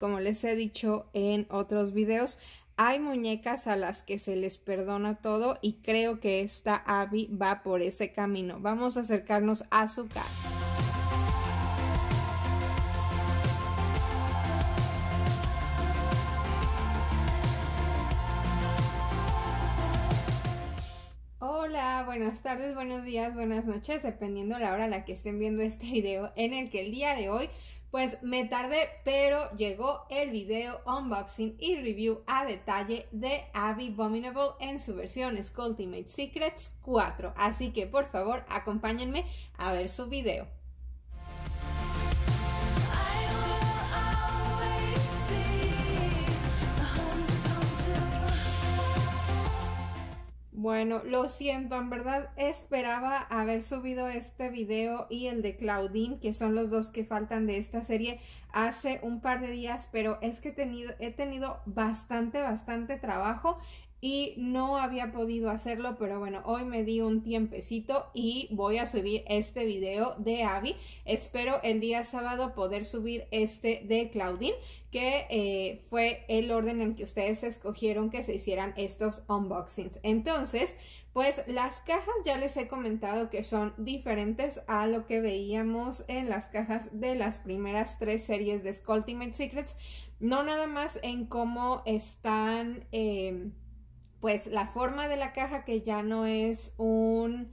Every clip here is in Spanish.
Como les he dicho en otros videos, hay muñecas a las que se les perdona todo y creo que esta Abby va por ese camino. Vamos a acercarnos a su casa. Hola, buenas tardes, buenos días, buenas noches, dependiendo la hora a la que estén viendo este video en el que el día de hoy pues me tardé, pero llegó el video unboxing y review a detalle de Abby Bominable en su versión Ultimate Secrets 4. Así que por favor acompáñenme a ver su video. Bueno, lo siento, en verdad esperaba haber subido este video y el de Claudine, que son los dos que faltan de esta serie, hace un par de días, pero es que he tenido, he tenido bastante, bastante trabajo y no había podido hacerlo, pero bueno, hoy me di un tiempecito y voy a subir este video de Abby. Espero el día sábado poder subir este de Claudine, que eh, fue el orden en que ustedes escogieron que se hicieran estos unboxings. Entonces, pues las cajas ya les he comentado que son diferentes a lo que veíamos en las cajas de las primeras tres series de Sculptimate Secrets. No nada más en cómo están... Em, pues la forma de la caja que ya no es un,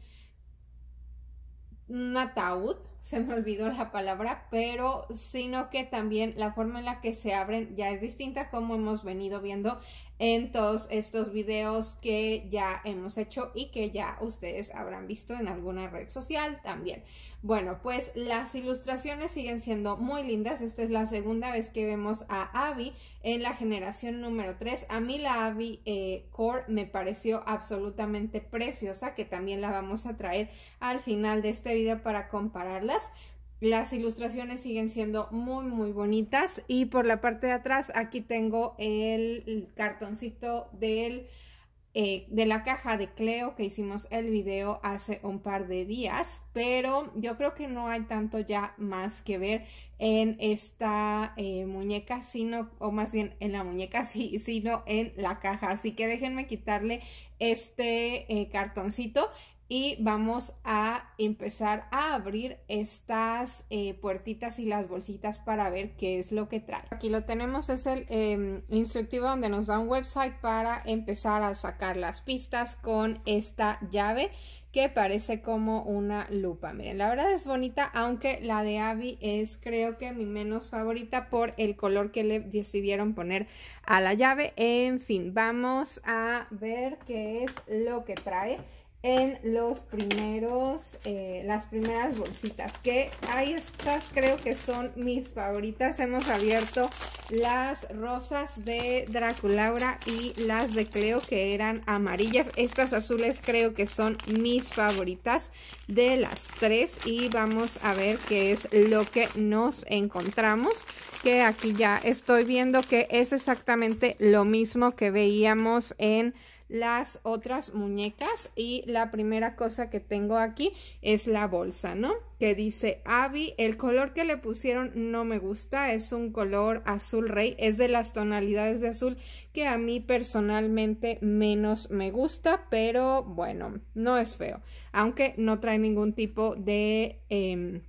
ataúd, se me olvidó la palabra, pero sino que también la forma en la que se abren ya es distinta como hemos venido viendo en todos estos videos que ya hemos hecho y que ya ustedes habrán visto en alguna red social también. Bueno, pues las ilustraciones siguen siendo muy lindas. Esta es la segunda vez que vemos a Abby en la generación número 3. A mí la Abby eh, Core me pareció absolutamente preciosa, que también la vamos a traer al final de este video para compararlas. Las ilustraciones siguen siendo muy, muy bonitas. Y por la parte de atrás, aquí tengo el cartoncito eh, de la caja de Cleo que hicimos el video hace un par de días. Pero yo creo que no hay tanto ya más que ver en esta eh, muñeca, sino, o más bien en la muñeca, sí, sino en la caja. Así que déjenme quitarle este eh, cartoncito y vamos a empezar a abrir estas eh, puertitas y las bolsitas para ver qué es lo que trae. Aquí lo tenemos, es el em, instructivo donde nos da un website para empezar a sacar las pistas con esta llave que parece como una lupa. Miren, la verdad es bonita, aunque la de Abby es creo que mi menos favorita por el color que le decidieron poner a la llave. En fin, vamos a ver qué es lo que trae en los primeros, eh, las primeras bolsitas, que ahí estas creo que son mis favoritas. Hemos abierto las rosas de Draculaura y las de Cleo que eran amarillas. Estas azules creo que son mis favoritas de las tres y vamos a ver qué es lo que nos encontramos. Que aquí ya estoy viendo que es exactamente lo mismo que veíamos en las otras muñecas y la primera cosa que tengo aquí es la bolsa, ¿no? Que dice Abby, el color que le pusieron no me gusta, es un color azul rey, es de las tonalidades de azul que a mí personalmente menos me gusta, pero bueno, no es feo, aunque no trae ningún tipo de... Em,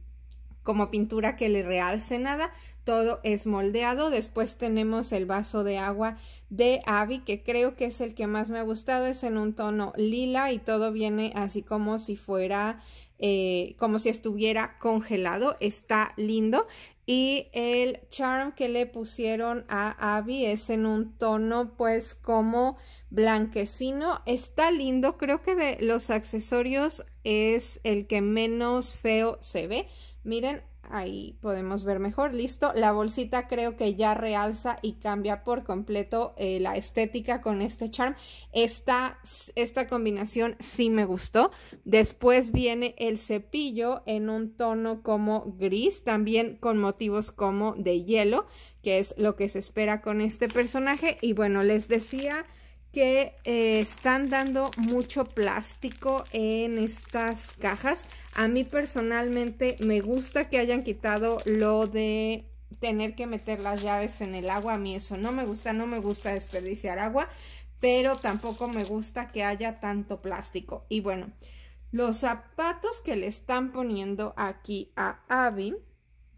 como pintura que le realce nada, todo es moldeado. Después tenemos el vaso de agua de Abby, que creo que es el que más me ha gustado. Es en un tono lila y todo viene así como si fuera, eh, como si estuviera congelado. Está lindo. Y el charm que le pusieron a Abby es en un tono pues como blanquecino. Está lindo, creo que de los accesorios es el que menos feo se ve. Miren, ahí podemos ver mejor, listo. La bolsita creo que ya realza y cambia por completo eh, la estética con este charm. Esta, esta combinación sí me gustó. Después viene el cepillo en un tono como gris, también con motivos como de hielo, que es lo que se espera con este personaje. Y bueno, les decía que eh, están dando mucho plástico en estas cajas. A mí personalmente me gusta que hayan quitado lo de tener que meter las llaves en el agua. A mí eso no me gusta, no me gusta desperdiciar agua, pero tampoco me gusta que haya tanto plástico. Y bueno, los zapatos que le están poniendo aquí a Abby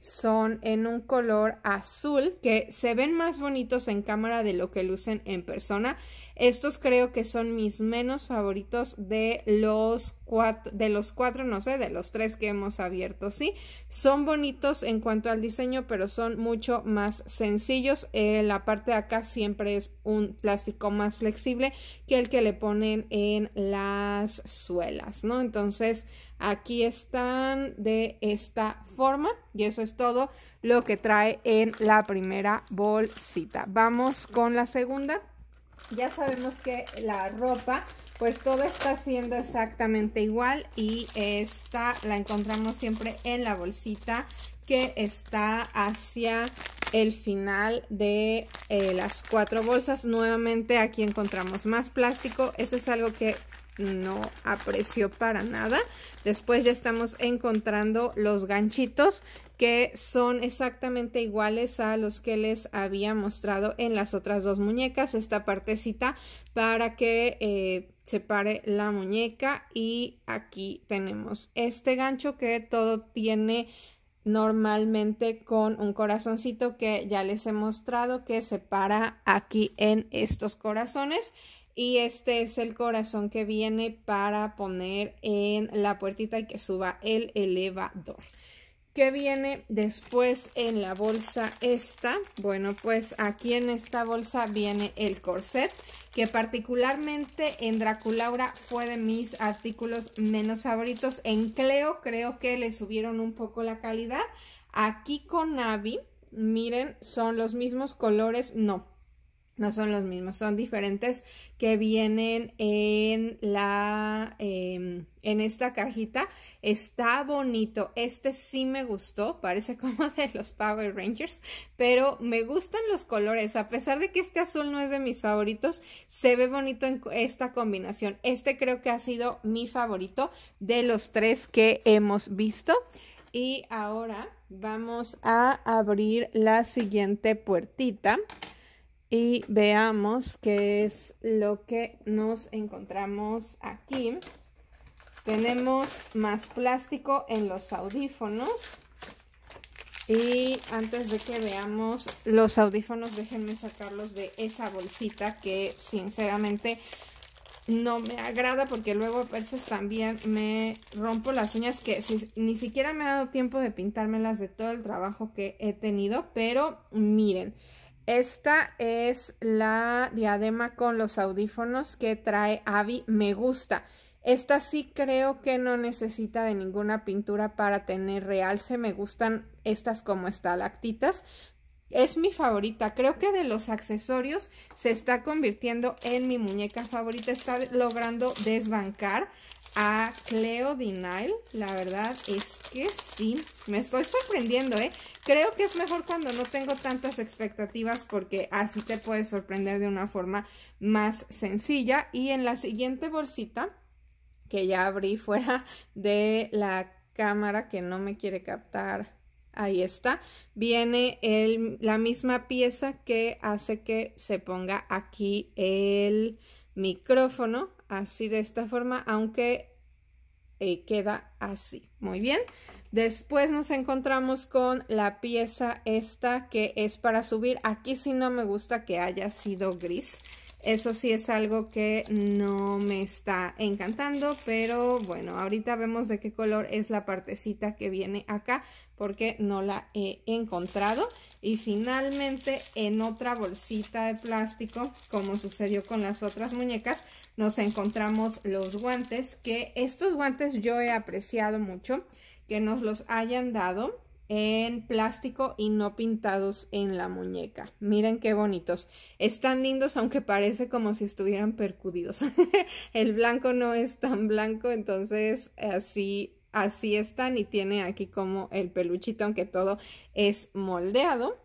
son en un color azul que se ven más bonitos en cámara de lo que lucen en persona. Estos creo que son mis menos favoritos de los cuatro, de los cuatro, no sé, de los tres que hemos abierto, ¿sí? Son bonitos en cuanto al diseño, pero son mucho más sencillos. Eh, la parte de acá siempre es un plástico más flexible que el que le ponen en las suelas, ¿no? Entonces, aquí están de esta forma y eso es todo lo que trae en la primera bolsita. Vamos con la segunda ya sabemos que la ropa pues todo está siendo exactamente igual y esta la encontramos siempre en la bolsita que está hacia el final de eh, las cuatro bolsas. Nuevamente aquí encontramos más plástico. Eso es algo que no aprecio para nada. Después ya estamos encontrando los ganchitos que son exactamente iguales a los que les había mostrado en las otras dos muñecas. Esta partecita para que se eh, separe la muñeca y aquí tenemos este gancho que todo tiene normalmente con un corazoncito que ya les he mostrado que se para aquí en estos corazones. Y este es el corazón que viene para poner en la puertita y que suba el elevador. ¿Qué viene después en la bolsa esta? Bueno, pues aquí en esta bolsa viene el corset, que particularmente en Draculaura fue de mis artículos menos favoritos. En Cleo creo que le subieron un poco la calidad. Aquí con Abby, miren, son los mismos colores, no, no son los mismos, son diferentes que vienen en la em, en esta cajita. Está bonito. Este sí me gustó, parece como de los Power Rangers, pero me gustan los colores. A pesar de que este azul no es de mis favoritos, se ve bonito en esta combinación. Este creo que ha sido mi favorito de los tres que hemos visto. Y ahora vamos a abrir la siguiente puertita y veamos qué es lo que nos encontramos aquí. Tenemos más plástico en los audífonos. Y antes de que veamos los audífonos, déjenme sacarlos de esa bolsita que sinceramente no me agrada porque luego a veces también me rompo las uñas que ni siquiera me ha dado tiempo de pintármelas de todo el trabajo que he tenido, pero miren, esta es la diadema con los audífonos que trae Avi. Me gusta. Esta sí creo que no necesita de ninguna pintura para tener realce. Me gustan estas como estalactitas. Es mi favorita. Creo que de los accesorios se está convirtiendo en mi muñeca favorita. Está logrando desbancar a Cleo Denial. La verdad es que sí. Me estoy sorprendiendo, ¿eh? Creo que es mejor cuando no tengo tantas expectativas porque así te puedes sorprender de una forma más sencilla. Y en la siguiente bolsita, que ya abrí fuera de la cámara que no me quiere captar ahí está, viene la misma pieza que hace que se ponga aquí el micrófono, así de esta forma, aunque eh, queda así. Muy bien. Después nos encontramos con la pieza esta que es para subir. Aquí sí no me gusta que haya sido gris. Eso sí es algo que no me está encantando, pero bueno, ahorita vemos de qué color es la partecita que viene acá porque no la he encontrado. Y finalmente en otra bolsita de plástico, como sucedió con las otras muñecas, nos encontramos los guantes, que estos guantes yo he apreciado mucho que nos los hayan dado en plástico y no pintados en la muñeca. Miren qué bonitos. Están lindos aunque parece como si estuvieran percudidos. El blanco no es tan blanco, entonces así así están y tiene aquí como el peluchito aunque todo es moldeado.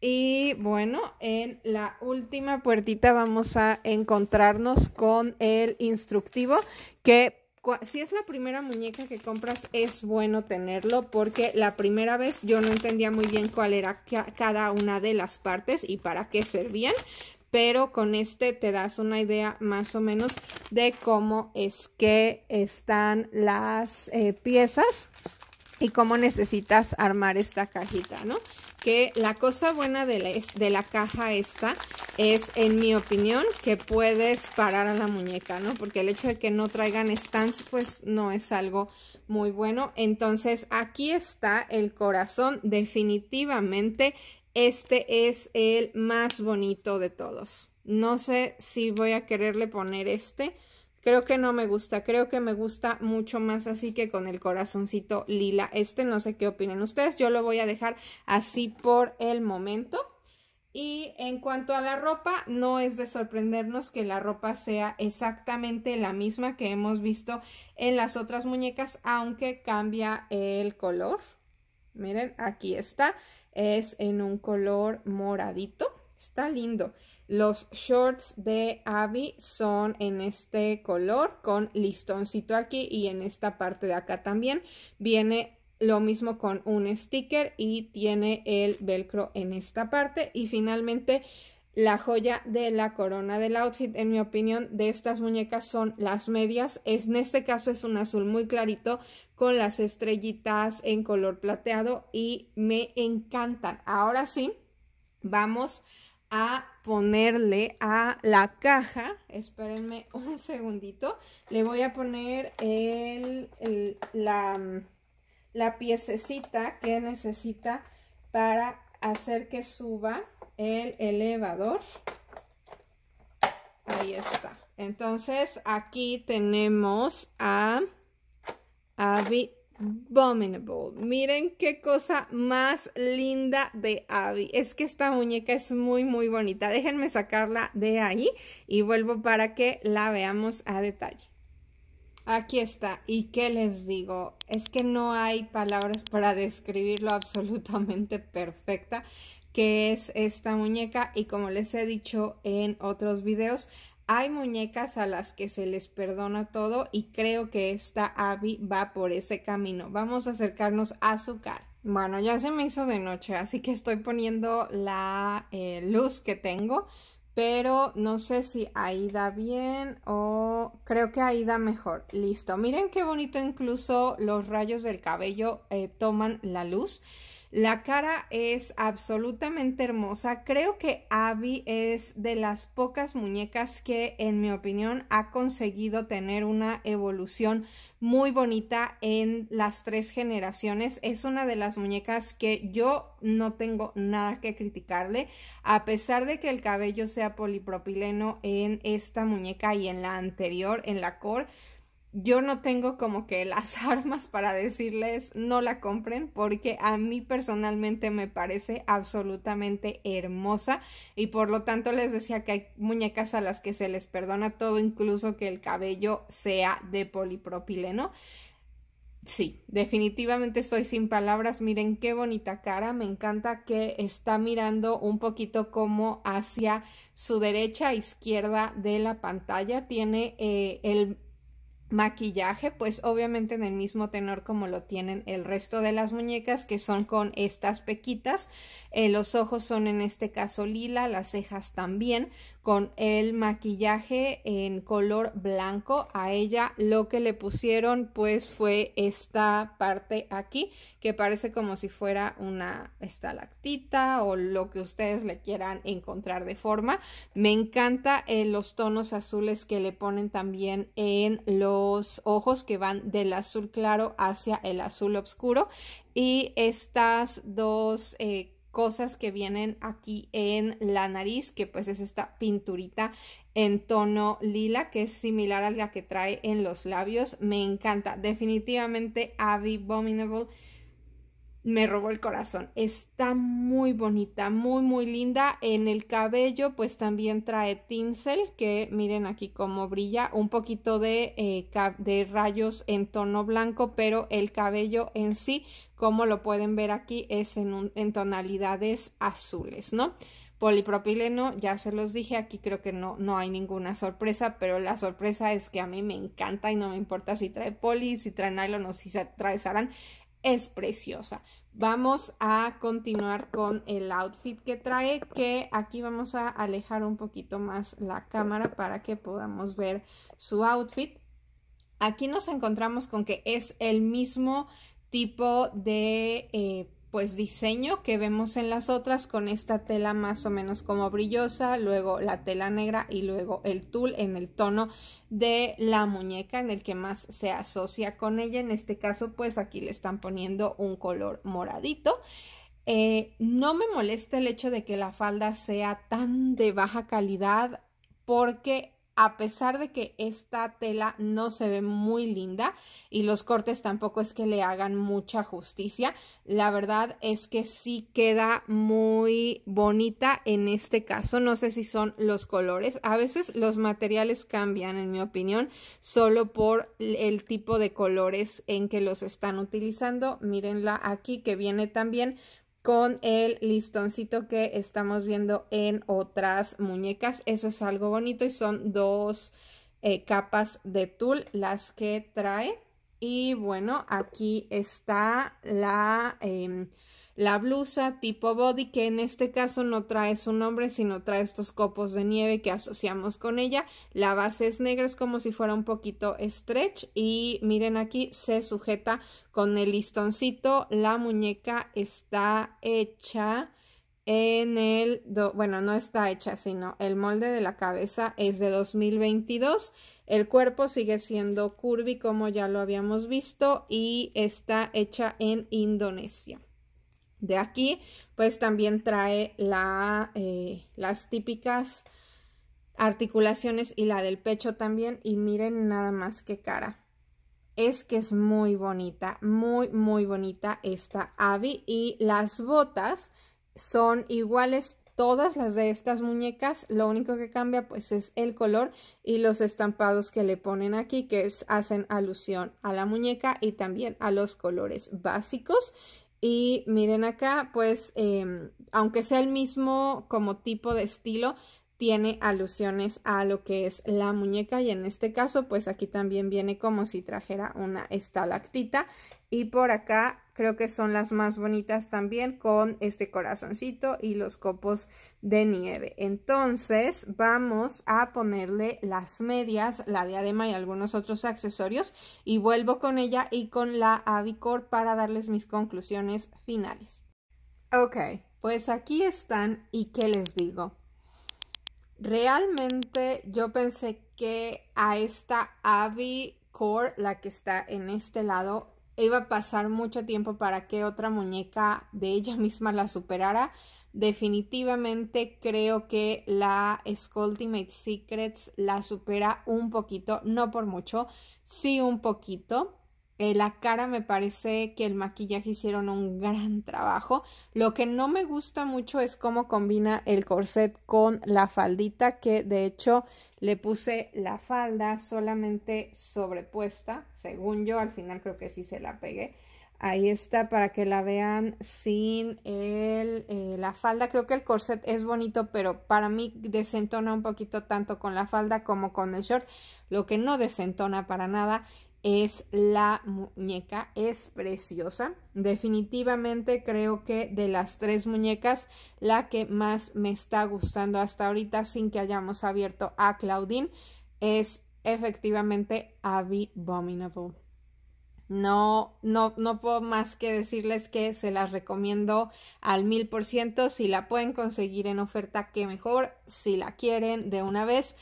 Y bueno, en la última puertita vamos a encontrarnos con el instructivo que si es la primera muñeca que compras, es bueno tenerlo porque la primera vez yo no entendía muy bien cuál era cada una de las partes y para qué servían, pero con este te das una idea más o menos de cómo es que están las eh, piezas y cómo necesitas armar esta cajita, ¿no? que la cosa buena de la, de la caja esta es, en mi opinión, que puedes parar a la muñeca, ¿no? Porque el hecho de que no traigan stands, pues no es algo muy bueno. Entonces, aquí está el corazón. Definitivamente, este es el más bonito de todos. No sé si voy a quererle poner este, Creo que no me gusta, creo que me gusta mucho más así que con el corazoncito lila. Este no sé qué opinen ustedes, yo lo voy a dejar así por el momento. Y en cuanto a la ropa, no es de sorprendernos que la ropa sea exactamente la misma que hemos visto en las otras muñecas, aunque cambia el color. Miren, aquí está, es en un color moradito, está lindo. Los shorts de Abby son en este color con listoncito aquí y en esta parte de acá también. Viene lo mismo con un sticker y tiene el velcro en esta parte. Y finalmente la joya de la corona del outfit, en mi opinión, de estas muñecas son las medias. Es, en este caso es un azul muy clarito con las estrellitas en color plateado y me encantan. Ahora sí, vamos a ponerle a la caja, espérenme un segundito, le voy a poner el, la, la piececita que necesita para hacer que suba el elevador. Ahí está. Entonces aquí tenemos a, a, Abominable. Miren qué cosa más linda de Abby. Es que esta muñeca es muy, muy bonita. Déjenme sacarla de ahí y vuelvo para que la veamos a detalle. Aquí está. ¿Y qué les digo? Es que no hay palabras para describir lo absolutamente perfecta que es esta muñeca y como les he dicho en otros videos, hay muñecas a las que se les perdona todo y creo que esta Abby va por ese camino. Vamos a acercarnos a su cara. Bueno, ya se me hizo de noche, así que estoy poniendo la eh, luz que tengo, pero no sé si ahí da bien o creo que ahí da mejor. Listo, miren qué bonito incluso los rayos del cabello eh, toman la luz. La cara es absolutamente hermosa. Creo que Abby es de las pocas muñecas que, en mi opinión, ha conseguido tener una evolución muy bonita en las tres generaciones. Es una de las muñecas que yo no tengo nada que criticarle, a pesar de que el cabello sea polipropileno en esta muñeca y en la anterior, en la core yo no tengo como que las armas para decirles no la compren porque a mí personalmente me parece absolutamente hermosa y por lo tanto les decía que hay muñecas a las que se les perdona todo, incluso que el cabello sea de polipropileno. Sí, definitivamente estoy sin palabras. Miren qué bonita cara. Me encanta que está mirando un poquito como hacia su derecha, izquierda de la pantalla. Tiene eh, el maquillaje, pues obviamente en el mismo tenor como lo tienen el resto de las muñecas, que son con estas pequitas. Eh, los ojos son en este caso lila, las cejas también con el maquillaje en color blanco. A ella lo que le pusieron pues fue esta parte aquí que parece como si fuera una estalactita o lo que ustedes le quieran encontrar de forma. Me encanta eh, los tonos azules que le ponen también en los ojos que van del azul claro hacia el azul oscuro y estas dos eh, cosas que vienen aquí en la nariz, que pues es esta pinturita en tono lila, que es similar a la que trae en los labios. Me encanta, definitivamente Abominable me robó el corazón. Está muy bonita, muy, muy linda. En el cabello, pues también trae tinsel, que miren aquí cómo brilla. Un poquito de, eh, de rayos en tono blanco, pero el cabello en sí, como lo pueden ver aquí, es en, tonalidades azules, ¿no? Polipropileno, ya se los dije, aquí creo que no, no hay ninguna sorpresa, pero la sorpresa es que a mí me encanta y no me importa si trae poli, si trae nylon o si trae saran, es preciosa. Vamos a continuar con el outfit que trae, que aquí vamos a alejar un poquito más la cámara para que podamos ver su outfit. Aquí nos encontramos con que es el mismo tipo de eh, pues diseño que vemos en las otras con esta tela más o menos como brillosa, luego la tela negra y luego el tul en el tono de la muñeca en el que más se asocia con ella. En este caso pues aquí le están poniendo un color moradito. Eh, no me molesta el hecho de que la falda sea tan de baja calidad porque a pesar de que esta tela no se ve muy linda y los cortes tampoco es que le hagan mucha justicia, la verdad es que sí queda muy bonita en este caso, no sé si son los colores, a veces los materiales cambian en mi opinión solo por el tipo de colores en que los están utilizando, mírenla aquí que viene también con el listoncito que estamos viendo en otras muñecas. Eso es algo bonito y son dos eh, capas de tul las que trae. Y bueno, aquí está la... Em, la blusa tipo body, que en este caso no trae su nombre, sino trae estos copos de nieve que asociamos con ella. La base es negra, es como si fuera un poquito stretch y miren aquí se sujeta con el listoncito. La muñeca está hecha en el, bueno, no está hecha, sino el molde de la cabeza es de 2022. El cuerpo sigue siendo curvy como ya lo habíamos visto y está hecha en Indonesia. De aquí, pues también trae la, eh, las típicas articulaciones y la del pecho también. Y miren nada más que cara. Es que es muy bonita, muy, muy bonita esta Abby. Y las botas son iguales todas las de estas muñecas. Lo único que cambia pues es el color y los estampados que le ponen aquí que hacen alusión a la muñeca y también a los colores básicos. Y miren acá, pues, em, aunque sea el mismo como tipo de estilo, tiene alusiones a lo que es la muñeca y en este caso pues aquí también viene como si trajera una estalactita y por acá creo que son las más bonitas también con este corazoncito y los copos de nieve. Entonces vamos a ponerle las medias, la diadema y algunos otros accesorios y vuelvo con ella y con la Avicor para darles mis conclusiones finales. Ok, pues aquí están y qué les digo. Realmente yo pensé que a esta avicor, la que está en este lado, iba a pasar mucho tiempo para que otra muñeca de ella misma la superara. Definitivamente creo que la Made Secrets la supera un poquito, no por mucho, sí un poquito. Eh, la cara me parece que el maquillaje hicieron un gran trabajo. Lo que no me gusta mucho es cómo combina el corset con la faldita, que de hecho le puse la falda solamente sobrepuesta, según yo, al final creo que sí se la pegué. Ahí está para que la vean sin eh, la falda. Creo que el corset es bonito, pero para mí desentona un poquito tanto con la falda como con el short. Lo que no desentona para nada es la muñeca, es preciosa. Definitivamente creo que de las tres muñecas, la que más me está gustando hasta ahorita sin que hayamos abierto a Claudine es efectivamente Abominable. No, no, no puedo más que decirles que se las recomiendo al mil por ciento. Si la pueden conseguir en oferta, qué mejor. Si la quieren de una vez,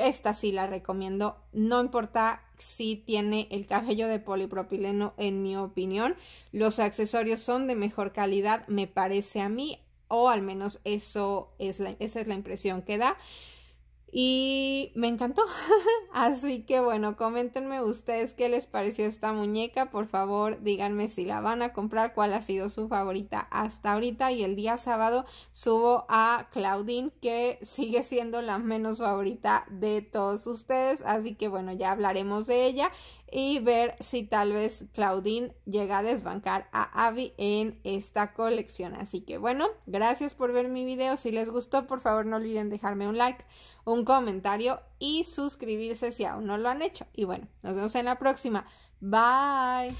esta sí la recomiendo, no importa si tiene el cabello de polipropileno en mi opinión, los accesorios son de mejor calidad, me parece a mí, o al menos eso es esa es la impresión que da y me encantó. Así que bueno, coméntenme ustedes qué les pareció esta muñeca. Por favor, díganme si la van a comprar, cuál ha sido su favorita hasta ahorita. Y el día sábado subo a Claudine, que sigue siendo la menos favorita de todos ustedes. Así que bueno, ya hablaremos de ella y ver si tal vez Claudine llega a desbancar a Abby en esta colección. Así que bueno, gracias por ver mi video. Si les gustó, por favor no olviden dejarme un like, un comentario y suscribirse si aún no lo han hecho. Y bueno, nos vemos en la próxima. Bye.